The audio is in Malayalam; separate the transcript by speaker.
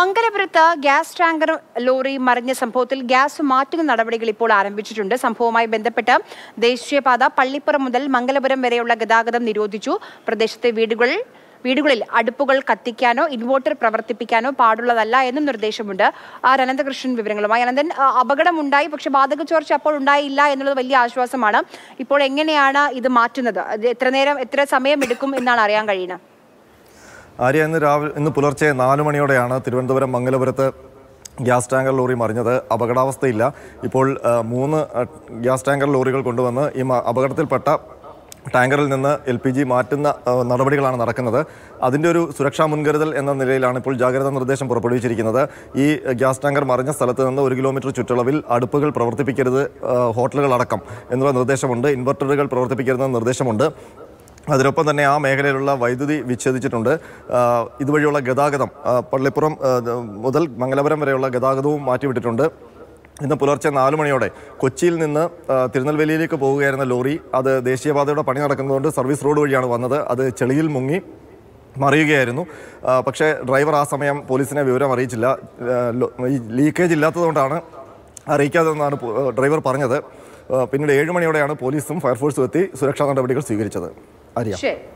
Speaker 1: മംഗലപുരത്ത് ഗ്യാസ് ടാങ്കർ ലോറി മറിഞ്ഞ സംഭവത്തിൽ ഗ്യാസ് മാറ്റുന്ന നടപടികൾ ഇപ്പോൾ ആരംഭിച്ചിട്ടുണ്ട് സംഭവവുമായി ബന്ധപ്പെട്ട് ദേശീയപാത പള്ളിപ്പുറം മുതൽ മംഗലപുരം വരെയുള്ള ഗതാഗതം നിരോധിച്ചു പ്രദേശത്തെ വീടുകൾ വീടുകളിൽ അടുപ്പുകൾ കത്തിക്കാനോ ഇൻവേർട്ടർ പ്രവർത്തിപ്പിക്കാനോ പാടുള്ളതല്ല എന്നും നിർദ്ദേശമുണ്ട് ആർ അനന്തകൃഷ്ണൻ വിവരങ്ങളുമായി അനന്തൻ അപകടമുണ്ടായി പക്ഷേ വാതക ചോർച്ച അപ്പോൾ ഉണ്ടായില്ല എന്നുള്ളത് വലിയ ആശ്വാസമാണ് ഇപ്പോൾ എങ്ങനെയാണ് ഇത് മാറ്റുന്നത് എത്ര നേരം എത്ര സമയം എടുക്കും എന്നാണ് അറിയാൻ കഴിയുന്നത്
Speaker 2: ആര്യ ഇന്ന് രാവിലെ ഇന്ന് പുലർച്ചെ നാലു മണിയോടെയാണ് തിരുവനന്തപുരം മംഗലപുരത്ത് ഗ്യാസ് ടാങ്കർ ലോറി മറിഞ്ഞത് അപകടാവസ്ഥയില്ല ഇപ്പോൾ മൂന്ന് ഗ്യാസ് ടാങ്കർ ലോറികൾ കൊണ്ടുവന്ന് ഈ അപകടത്തിൽപ്പെട്ട ടാങ്കറിൽ നിന്ന് എൽ പി ജി മാറ്റുന്ന നടപടികളാണ് നടക്കുന്നത് അതിൻ്റെ ഒരു സുരക്ഷാ മുൻകരുതൽ എന്ന നിലയിലാണ് ഇപ്പോൾ ജാഗ്രതാ നിർദ്ദേശം പുറപ്പെടുവിച്ചിരിക്കുന്നത് ഈ ഗ്യാസ് ടാങ്കർ മറിഞ്ഞ സ്ഥലത്ത് നിന്ന് ഒരു കിലോമീറ്റർ ചുറ്റളവിൽ അടുപ്പുകൾ പ്രവർത്തിപ്പിക്കരുത് ഹോട്ടലുകൾ അടക്കം എന്നുള്ള നിർദ്ദേശമുണ്ട് ഇൻവെർട്ടറുകൾ പ്രവർത്തിപ്പിക്കരുതെന്ന നിർദ്ദേശമുണ്ട് അതിനൊപ്പം തന്നെ ആ മേഖലയിലുള്ള വൈദ്യുതി വിച്ഛേദിച്ചിട്ടുണ്ട് ഇതുവഴിയുള്ള ഗതാഗതം പള്ളിപ്പുറം മുതൽ മംഗലപുരം വരെയുള്ള ഗതാഗതവും മാറ്റിവിട്ടിട്ടുണ്ട് ഇന്ന് പുലർച്ചെ നാലു മണിയോടെ കൊച്ചിയിൽ നിന്ന് തിരുനെൽവേലിയിലേക്ക് പോവുകയായിരുന്ന ലോറി അത് ദേശീയപാതയുടെ പണി നടക്കുന്നതുകൊണ്ട് സർവീസ് റോഡ് വഴിയാണ് വന്നത് അത് ചെളിയിൽ മുങ്ങി മറിയുകയായിരുന്നു പക്ഷേ ഡ്രൈവർ ആ സമയം പോലീസിനെ വിവരം അറിയിച്ചില്ല ലീക്കേജ് ഇല്ലാത്തതുകൊണ്ടാണ് അറിയിക്കാതെന്നാണ് ഡ്രൈവർ പറഞ്ഞത് പിന്നീട് ഏഴ് മണിയോടെയാണ് പോലീസും ഫയർഫോഴ്സും എത്തി സുരക്ഷാ നടപടികൾ സ്വീകരിച്ചത് Adiós. Shit.